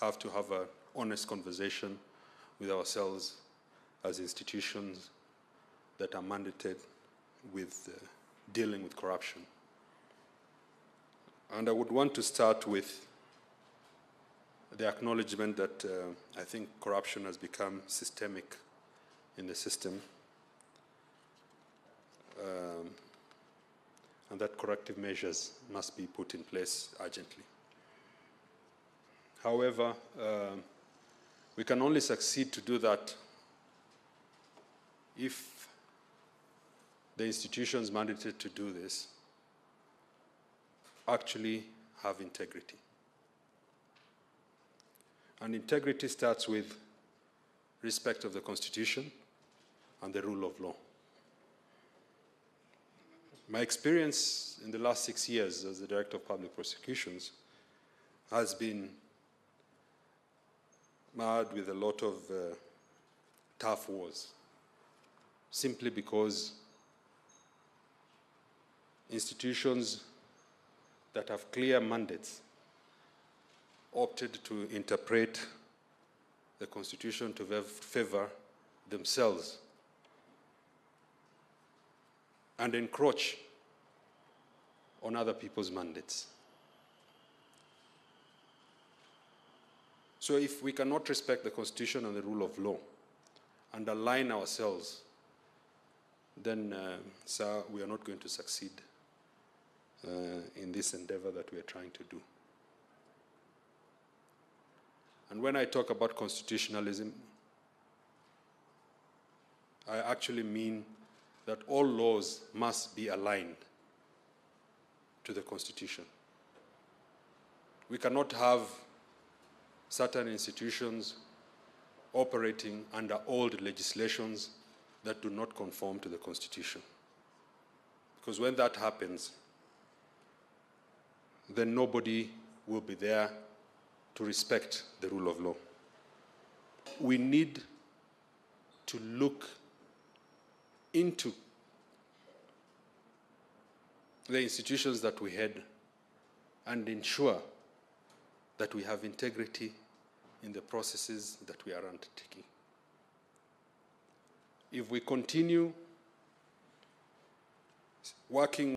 have to have an honest conversation with ourselves as institutions that are mandated with uh, dealing with corruption. And I would want to start with the acknowledgement that uh, I think corruption has become systemic in the system, um, and that corrective measures must be put in place urgently. However, uh, we can only succeed to do that if the institutions mandated to do this actually have integrity. And integrity starts with respect of the Constitution and the rule of law. My experience in the last six years as the Director of Public Prosecutions has been marred with a lot of uh, tough wars, simply because institutions that have clear mandates opted to interpret the Constitution to favor themselves and encroach on other people's mandates. So if we cannot respect the Constitution and the rule of law and align ourselves, then, uh, sir, we are not going to succeed uh, in this endeavor that we are trying to do. And when I talk about constitutionalism, I actually mean that all laws must be aligned to the Constitution. We cannot have certain institutions operating under old legislations that do not conform to the Constitution. Because when that happens, then nobody will be there to respect the rule of law. We need to look into the institutions that we had and ensure that we have integrity in the processes that we are undertaking. If we continue working